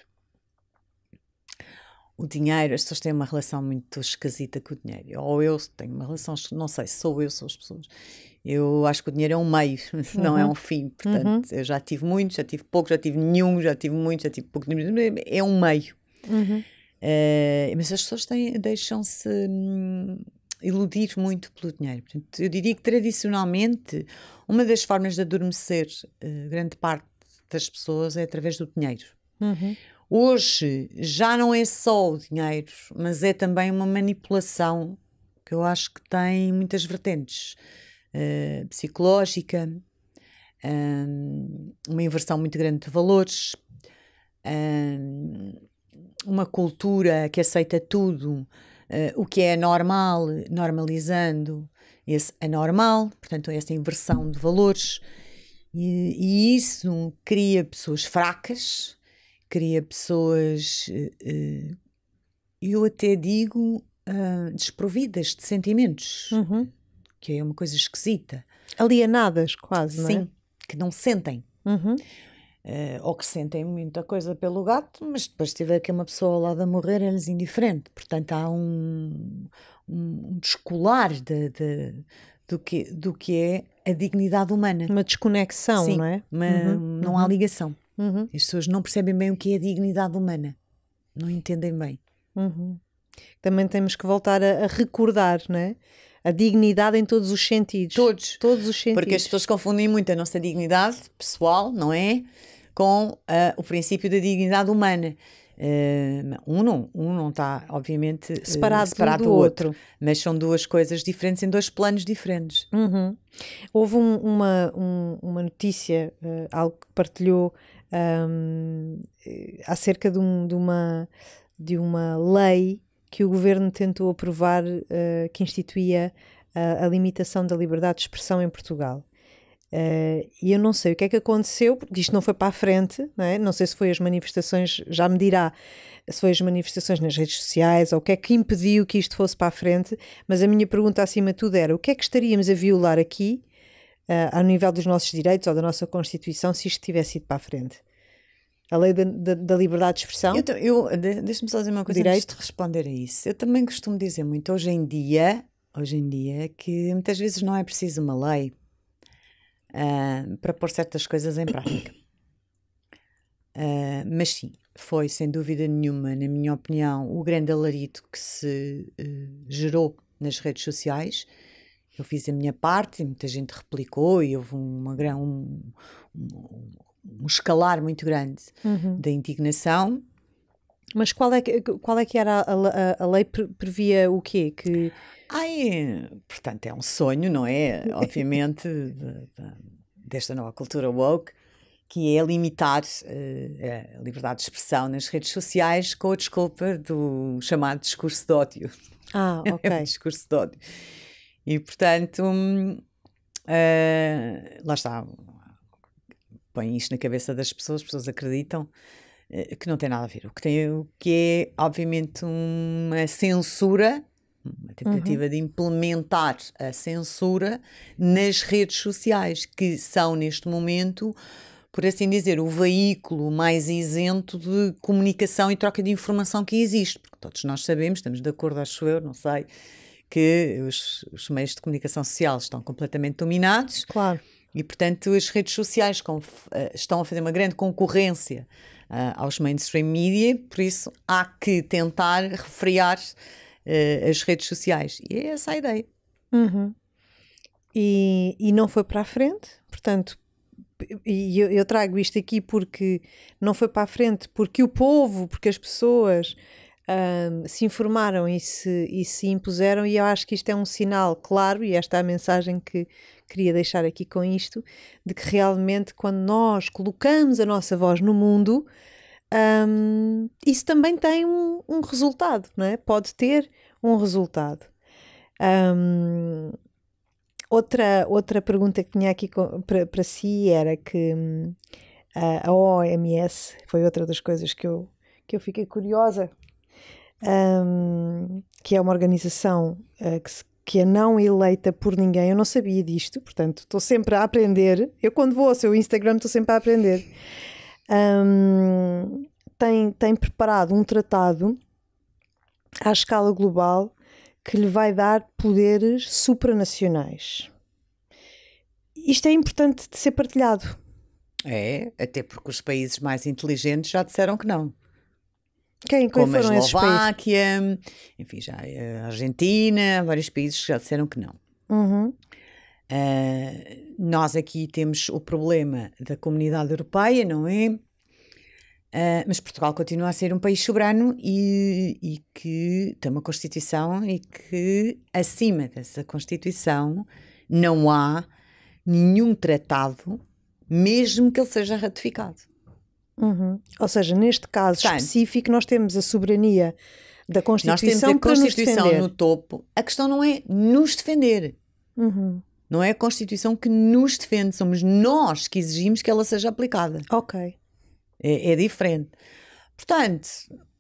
S2: o dinheiro, as pessoas têm uma relação muito esquisita com o dinheiro. Ou eu tenho uma relação, não sei se sou eu, sou as pessoas. Eu acho que o dinheiro é um meio, uhum. não é uhum. um fim. Uhum. Portanto, uhum. eu já tive muito, já tive pouco, já tive nenhum, já tive muito, já tive pouco. É um meio. Uhum. Uh, mas as pessoas deixam-se hum, iludir muito pelo dinheiro. Portanto, eu diria que tradicionalmente, uma das formas de adormecer uh, grande parte das pessoas é através do dinheiro. Uhum. Hoje já não é só o dinheiro, mas é também uma manipulação que eu acho que tem muitas vertentes uh, psicológica, um, eh, uma inversão muito grande de valores, um, eh, uma cultura que aceita tudo, uh, o que é normal, normalizando esse anormal, portanto, essa inversão de valores, e, e isso cria pessoas fracas cria pessoas, eh, eh, eu até digo, ah, desprovidas de sentimentos, uhum. que é uma coisa esquisita. Alienadas, quase, não é? Sim, que não sentem. Uhum. Uh, ou que sentem muita coisa pelo gato, mas depois tiver aqui uma pessoa ao lado a morrer, é-lhes indiferente. Portanto, há um, um descolar de, de, do, que, do que é a dignidade humana. Uma desconexão, Sim, não é? Uma, uhum. Não há uhum. ligação. Uhum. As pessoas não
S1: percebem bem o que é a dignidade humana, não entendem bem. Uhum. Também temos que voltar a, a recordar, não é? a dignidade em todos os sentidos. Todos. Todos os sentidos. Porque as pessoas
S2: confundem muito a nossa dignidade pessoal, não é?
S1: Com uh, o princípio
S2: da dignidade humana. Uh, um não um não está, obviamente, uh, separado, um do, outro. outro. mas são duas coisas diferentes em dois planos diferentes.
S1: Uhum. Houve um, uma, um, uma notícia, algo que partilhou um, acerca de, um, de, uma, de uma lei que o governo tentou aprovar uh, que instituía a, a, limitação da liberdade de expressão em Portugal. Uh, e eu não sei o que é que aconteceu, porque isto não foi para a frente, não, é? não sei se foi as manifestações, já me dirá se foi as manifestações nas redes sociais ou o que é que impediu que isto fosse para a frente, mas a minha pergunta acima de tudo era o que é que estaríamos a violar aqui uh, ao nível dos nossos direitos ou da nossa Constituição se isto tivesse ido para a frente. A lei da, da, da liberdade de expressão. Eu, eu Deixa-me só dizer uma coisa direito. antes de responder a isso. Eu também costumo
S2: dizer muito hoje em dia, hoje em dia, que muitas vezes não é preciso uma lei uh, para pôr certas coisas em prática. Uh, mas sim, foi sem dúvida nenhuma, na minha opinião, o grande alarido que se uh, gerou nas redes sociais eu fiz a minha parte, muita gente replicou e houve uma, um, um, um escalar muito grande uhum. da indignação. Mas qual é que, qual é que era a, a, a lei? Previa o quê? Que... Ai, portanto, é um sonho, não é? Obviamente, de, de, desta nova cultura woke, que é limitar uh, a liberdade de expressão nas redes sociais com a desculpa do chamado discurso de ódio. Ah, é ok. discurso de ódio. E portanto, uh, lá está. Põe isto na cabeça das pessoas, as pessoas acreditam uh, que não tem nada a ver. O que, tem, o que é, obviamente, uma censura, uma tentativa uhum. de implementar a censura nas redes sociais, que são neste momento por assim dizer, o veículo mais isento de comunicação e troca de informação que existe, porque todos nós sabemos, estamos de acordo, acho eu, não sei, que os, os meios de comunicação social estão completamente dominados. Claro. E, portanto, as redes sociais com, eh, estão a fazer uma grande concorrência uh, aos mainstream media, por isso há que tentar refriar uh, eh, as redes sociais. E
S1: é essa a ideia. Uhum. E, e não foi para a frente, portanto, e eu, eu trago isto aqui porque não foi para a frente, porque o povo, porque as pessoas um, se informaram e se, e se impuseram, e eu acho que isto é um sinal claro, e esta é a mensagem que queria deixar aqui com isto, de que realmente quando nós colocamos a nossa voz no mundo, um, isso também tem um, um, resultado, não é? Pode ter um resultado. Um, outra, outra pergunta que tinha aqui para si era que hum, a OMS foi outra das coisas que eu, que eu fiquei curiosa um, que é uma organização uh, que, se, que é não eleita por ninguém. Eu não sabia disto, portanto, estou sempre a aprender. Eu, quando vou ao seu Instagram, estou sempre a aprender. Um, tem, tem preparado um tratado à escala global que lhe vai dar poderes supranacionais. Isto é importante de ser partilhado.
S2: É, até porque os países mais inteligentes já disseram que não.
S1: Quem? Quem como é a Eslováquia,
S2: enfim, já a eh, Argentina, vários países que já disseram que não. Uhum. Uh, nós aqui temos o problema da comunidade europeia, não é? Uh, mas Portugal continua a ser um país soberano e, e, que tem uma Constituição e que, acima dessa Constituição, não há
S1: nenhum tratado, mesmo que ele seja ratificado. Uhum. Ou seja, neste caso Tem. específico, nós temos a soberania da Constituição. Nós temos a Constituição no topo. A questão não é nos defender. Uhum. Não é a Constituição que
S2: nos defende, somos nós que exigimos que ela seja aplicada. Ok. É, é diferente. Portanto,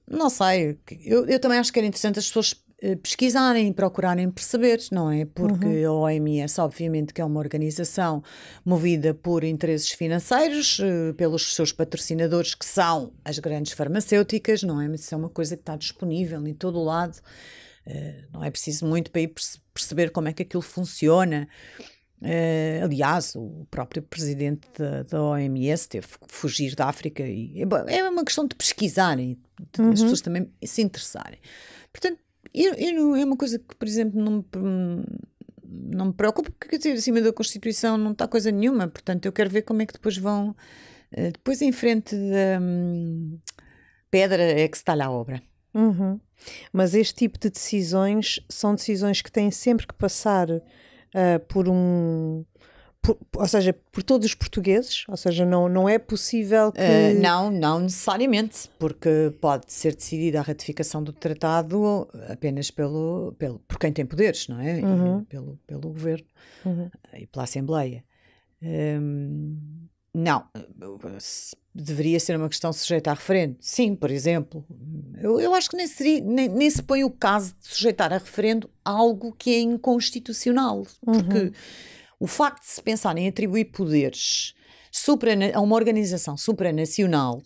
S2: não sei, eu, eu também acho que era interessante as pessoas eh, pesquisarem, procurarem perceber, não é? Porque uhum. a OMS, obviamente, que é uma organização movida por interesses financeiros, eh, pelos seus patrocinadores, que são as grandes farmacêuticas, não é? Mas isso é uma coisa que está disponível em todo o lado. Eh, não é preciso muito para ir perceber como é que aquilo funciona. Uh, aliás, o próprio presidente da, da, OMS teve que fugir da África. E, é uma questão de pesquisarem, de uhum. as pessoas também se interessarem. Portanto, eu, eu, é uma coisa que, por exemplo, não me, não me preocupa, porque quer dizer, acima da Constituição não está coisa nenhuma, portanto, eu quero ver como é que depois vão. Eh, depois, em frente da hum, pedra, é que está lá a obra.
S1: Uhum. Mas este tipo de decisões são decisões que têm sempre que passar uh, por um por, ou seja, por todos os portugueses, ou seja, não, não é possível que... Uh, não, não
S2: necessariamente, porque pode ser decidida a ratificação do tratado apenas pelo, pelo, por quem tem poderes, não é? Uhum. Pelo, pelo governo uhum. e pela Assembleia. Um, não, deveria ser uma questão sujeita a referendo. Sim, por exemplo. Eu, eu acho que nem, seria, nem, nem, se põe o caso de sujeitar a referendo algo que é inconstitucional, porque... Uhum o facto de se pensar em atribuir poderes a uma organização supranacional,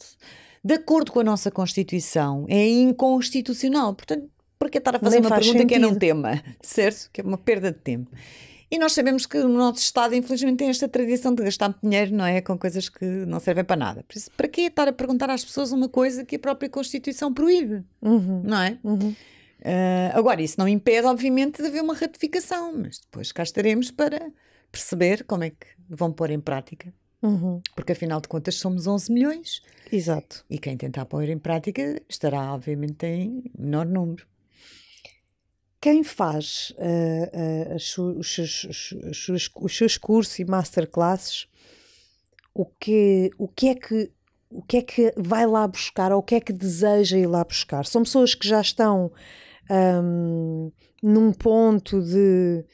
S2: de acordo com a nossa Constituição, é inconstitucional. Portanto, para que estar a fazer Nem uma pergunta sentido. que é não tema, certo? Que é uma perda de tempo. E nós sabemos que o nosso Estado, infelizmente, tem esta tradição de gastar dinheiro, não é? Com coisas que não servem para nada. Por isso, para que estar a perguntar às pessoas uma coisa que a própria Constituição proíbe? Uhum. Não é? Uhum. Uh, agora, isso não impede, obviamente, de haver uma ratificação, mas depois cá estaremos para perceber como é que vão pôr em prática. Uhum. Porque afinal de contas somos 11 milhões. Exato. E quem tentar pôr em prática estará, obviamente, em menor número.
S1: Quem faz uh, uh, os, seus, os, seus, os, seus, cursos e masterclasses, o que, o que é que o que é que vai lá buscar ou o que é que deseja ir lá buscar? São pessoas que já estão um, num ponto de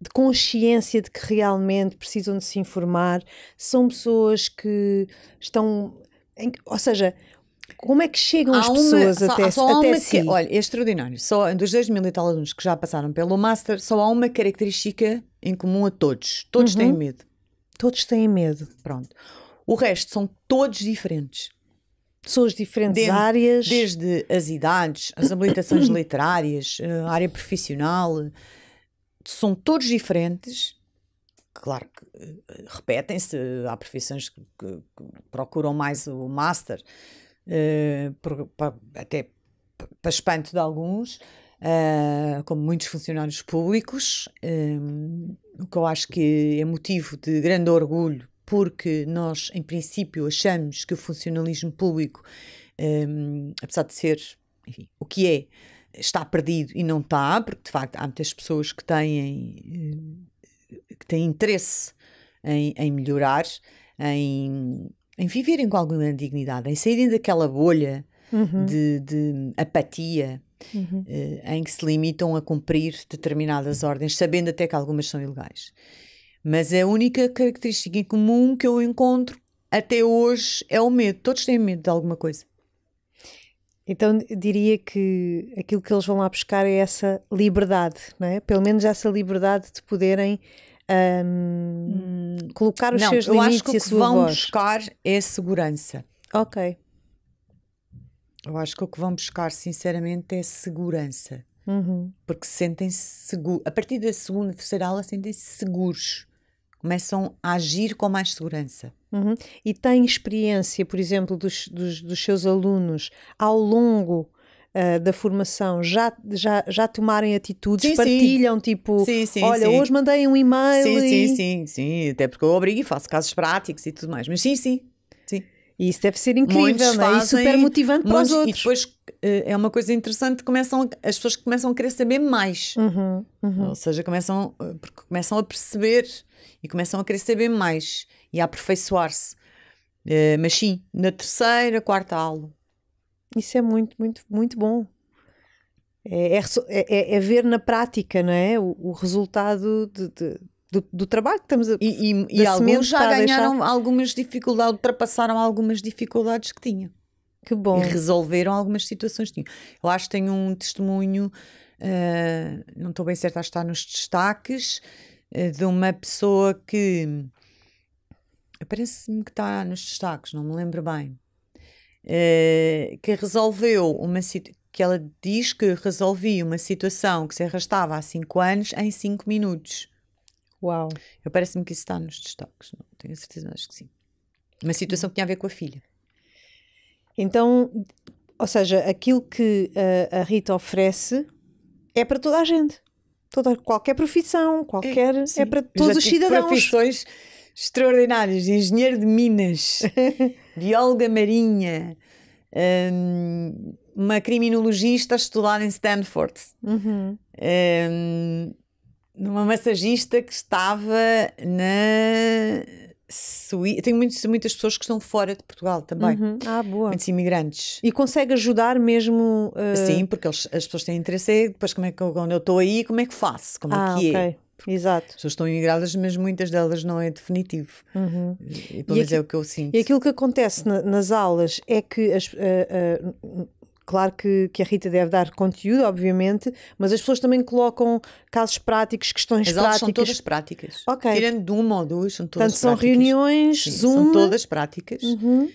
S1: de consciência de que realmente precisam de se informar, são pessoas que estão. Em, ou seja, como é que chegam há as pessoas uma, até, só, só até uma, si?
S2: Olha, é extraordinário. Só dos 2 mil e tal alunos que já passaram pelo Master, só há uma característica em comum a todos. Todos uhum. têm medo. Todos têm medo. Pronto. O resto são todos diferentes. Pessoas de diferentes desde, áreas. Desde as idades, as habilitações literárias, a eh, área profissional, são todos diferentes. Claro que eh, repetem-se, há profissões que, que, que, procuram mais o master, uh, por, até para espanto de alguns, uh, como muitos funcionários públicos, um, o que eu acho que é motivo de grande orgulho, porque nós, em princípio, achamos que o funcionalismo público, um, apesar de ser enfim, o que é, está perdido e não está, porque de facto há muitas pessoas que têm, eh, que têm interesse em, em melhorar, em, em viverem com alguma dignidade, em saírem daquela bolha
S1: uhum. de,
S2: de, apatia. Uhum. Eh, em que se limitam a cumprir determinadas ordens, sabendo até que algumas são ilegais. Mas a única característica em comum que eu encontro até hoje é o medo. Todos têm medo de alguma coisa.
S1: Então diria que aquilo que eles vão lá buscar é essa liberdade, não é? Pelo menos essa liberdade de poderem um, hum, colocar os não, seus limites eu acho que e a sua voz. O que vão voz.
S2: buscar é segurança. Ok. Eu acho que o que vão buscar, sinceramente, é segurança. Uhum. Porque sentem-se seguros. A partir da segunda, terceira aula, sentem-se seguros. Começam a
S1: agir com mais segurança. Uhum. E tem experiência, por exemplo, dos, dos, dos seus alunos ao longo uh, da formação já, já, já tomarem atitudes, sim, partilham, sim. tipo, sim, olha, hoje mandei um e-mail. Sim, e... sim,
S2: sim, sim, até porque eu obrigo e faço casos práticos e tudo mais. Mas sim, sim. sim. E isso deve ser incrível, muitos né? Fazem, e super motivante para muitos, os outros. E depois eh, é uma coisa interessante, começam, as pessoas começam a querer saber mais. Uhum, uhum. Ou seja, começam, eh, porque começam a perceber e começam a querer saber mais e a aperfeiçoar-se. Uh, mas sim, na terceira, quarta aula.
S1: Isso é muito, muito, muito bom. É é, é, é, é ver na prática, não é? O, o resultado de, de, do, do, trabalho que estamos a E, e, e alguns já ganharam deixar... algumas dificuldades, ultrapassaram algumas dificuldades que tinham.
S2: Que bom. E resolveram algumas situações que tinham. Eu acho que tenho um testemunho, uh, não estou bem certa, acho que está nos destaques, uh, de uma pessoa que parece-me que está nos destaques, não me lembro bem, uh, que resolveu uma situação, que ela diz que resolvi uma situação que se arrastava há 5 anos em 5 minutos. Uau! Eu parece-me que isso está nos destaques,
S1: não tenho certeza, acho que sim. Uma situação que tinha a ver com a filha. Então, ou seja, aquilo que a, a Rita oferece é para toda a gente. Toda, qualquer profissão, qualquer. É, é para todos os cidadãos. profissões
S2: extraordinários, de engenheiro de minas, de Olga marinha, um, uma criminologista a estudar em Stanford, uhum. um, uma massagista que estava na Suíça. Tenho muitos, muitas pessoas que estão fora de Portugal também. Uhum. Ah, boa. Muitos imigrantes. E consegue ajudar mesmo. Uh... Sim, porque eles, as pessoas têm interesse. Depois, como é que quando eu estou aí, como é que faço? Como é ah, é que okay. é? Exato. As pessoas estão imigradas, mas muitas delas não é definitivo. Uhum. E, pelo menos é o que eu sinto. E
S1: aquilo que acontece na, nas aulas é que as, uh, uh, Claro que, que, a Rita deve dar conteúdo, obviamente, mas as pessoas também colocam casos práticos, questões práticas. As aulas são todas
S2: práticas. Ok. Tirando
S1: de uma ou duas, são todas Portanto, práticas. são reuniões, Sim, Zoom. São todas
S2: práticas. Uhum.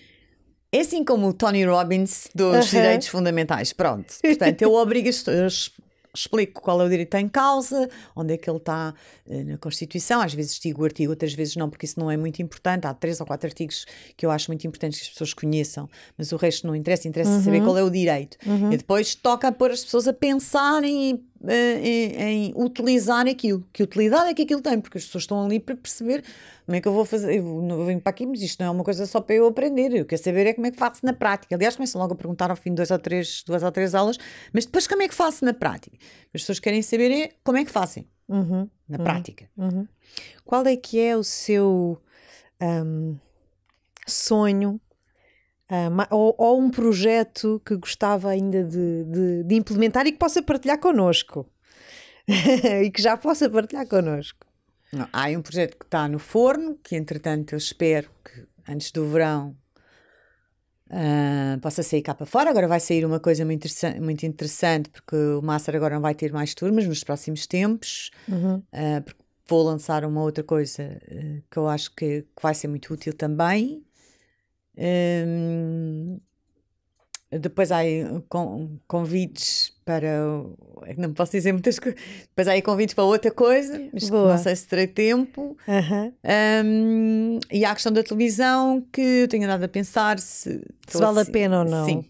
S2: É assim como o Tony Robbins dos uh -huh. direitos fundamentais. Pronto. Portanto, eu obrigo as pessoas explico qual é o direito em causa, onde é que ele está uh, na Constituição. Às vezes digo o artigo, outras vezes não, porque isso não é muito importante. Há três ou quatro artigos que eu acho muito importantes que as pessoas conheçam, mas o resto não interessa. Interessa uhum. saber qual é o direito. Uhum. E depois toca a pôr as pessoas a pensarem e eh, em, em, utilizar aquilo. Que utilidade é que aquilo tem? Porque as pessoas estão ali para perceber como é que eu vou fazer. Eu não venho para aqui, mas isto não é uma coisa só para eu aprender. Eu quero saber é como é que faço na prática. Aliás, começam logo a perguntar ao fim de duas ou três, duas ou três aulas, mas depois como é que faço na prática? As pessoas querem saber
S1: é como é que fazem uhum, na uhum, prática. Uhum. Qual é que é o seu um, sonho ah, ou, ou, um projeto que gostava ainda de, de, de implementar e que possa partilhar connosco. e que já possa partilhar connosco.
S2: Não, há um projeto que está no forno, que entretanto eu espero que antes do verão uh, possa sair cá para fora. Agora vai sair uma coisa muito, interessa muito interessante, porque o Master agora não vai ter mais turmas nos próximos tempos, uhum. uh, vou lançar uma outra coisa uh, que eu acho que, que, vai ser muito útil também. Um, depois há convites para. É não posso dizer muitas coisas. Depois há convites para outra coisa, mas Boa. não sei se terei tempo. Uhum. Um, e há a questão da televisão que eu tenho andado a pensar se. Se vale assim, a pena ou não. Sim.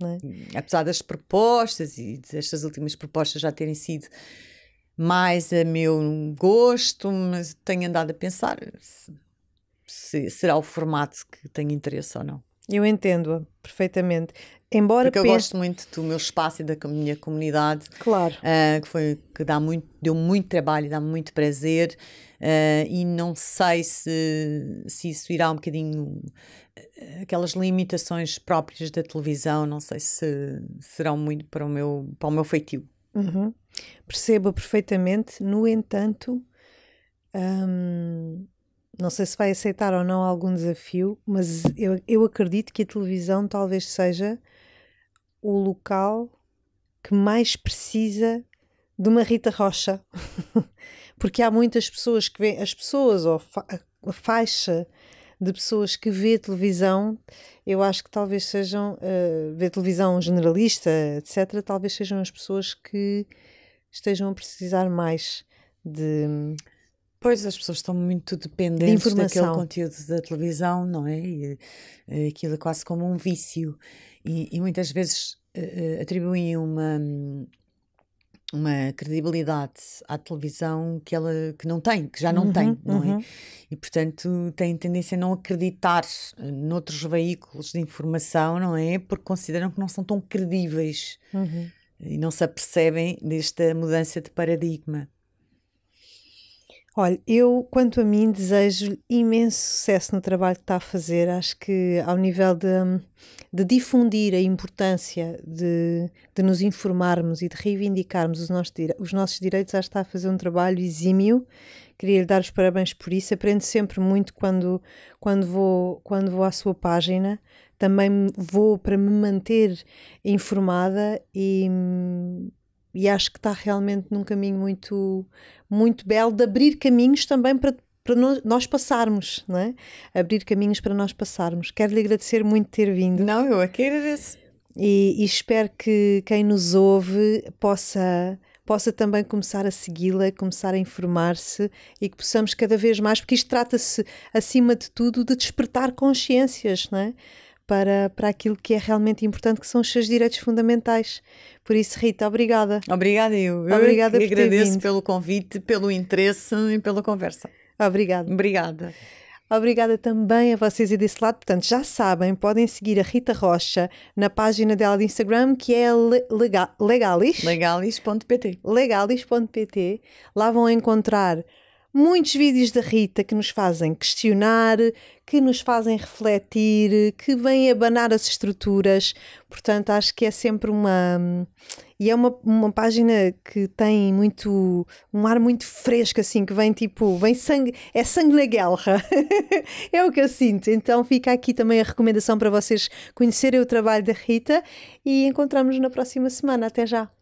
S2: Não é? Apesar das propostas e destas últimas propostas já terem sido mais a meu gosto, mas tenho andado a pensar se se será o formato que tem interesse ou não.
S1: Eu entendo-a perfeitamente. Embora Porque eu pense... gosto
S2: muito do meu espaço e da minha comunidade. Claro. Uh, que foi que dá muito, deu muito trabalho, dá muito prazer. Uh, e não sei se, se isso irá um bocadinho. Eh, aquelas limitações próprias da televisão, não sei se serão muito para o meu, para o meu feitio.
S1: Uhum. Percebo perfeitamente. No entanto. Hum não sei se vai aceitar ou não algum desafio, mas eu, eu acredito que a televisão talvez seja o local que mais precisa de uma Rita Rocha. Porque há muitas pessoas que vêem, as pessoas, ou fa a faixa de pessoas que vê televisão, eu acho que talvez sejam, uh, vê televisão generalista, etc., talvez sejam as pessoas que estejam a precisar mais de Pois, as pessoas estão muito dependentes de daquele
S2: conteúdo da televisão, não é? E, eh, aquilo é quase como um vício. E, e muitas vezes uh, atribuem uma, uma credibilidade à televisão que ela que não tem, que já não uhum, tem, não é? uhum. é? E portanto têm tendência a não acreditar noutros veículos de informação, não é? Porque consideram que não são tão credíveis uhum. e não se apercebem desta mudança de
S1: paradigma. Olha, eu, quanto a mim, desejo imenso sucesso no trabalho que está a fazer. Acho que, ao nível de, hum, de difundir a importância de, de, nos informarmos e de reivindicarmos os nossos, os nossos direitos, acho que está a fazer um trabalho exímio. Queria lhe dar os parabéns por isso. Aprendo sempre muito quando, quando, vou, quando vou à sua página. Também vou para me manter informada e hum, e acho que está realmente num caminho muito, muito belo de abrir caminhos também para, para nós passarmos, não é? Abrir caminhos para nós passarmos. Quero lhe agradecer muito ter vindo. Não, eu a é agradeço. E, e espero que quem nos ouve possa possa também começar a segui-la, começar a informar-se e que possamos cada vez mais, porque isto trata-se, acima de tudo, de despertar consciências, não é? para, para aquilo que é realmente importante, que são os seus direitos fundamentais. Por isso, Rita, obrigada.
S2: Obrigada eu. É obrigada eu por agradeço pelo convite, pelo interesse e pela conversa. Obrigada. Obrigada.
S1: Obrigada também a vocês e desse lado. Portanto, já sabem, podem seguir a Rita Rocha na página dela de Instagram, que é legalis. Legalis.pt. Legalis.pt. Lá vão encontrar muitos vídeos da Rita que nos fazem questionar, que nos fazem refletir, que vêm abanar as estruturas. Portanto, acho que é sempre uma. E é uma, uma página que tem muito. um ar muito fresco, assim, que vem tipo. vem sangue. é sangue na guerra. é o que eu sinto. Então fica aqui também a recomendação para vocês conhecerem o trabalho da Rita e encontramos na próxima semana. Até já!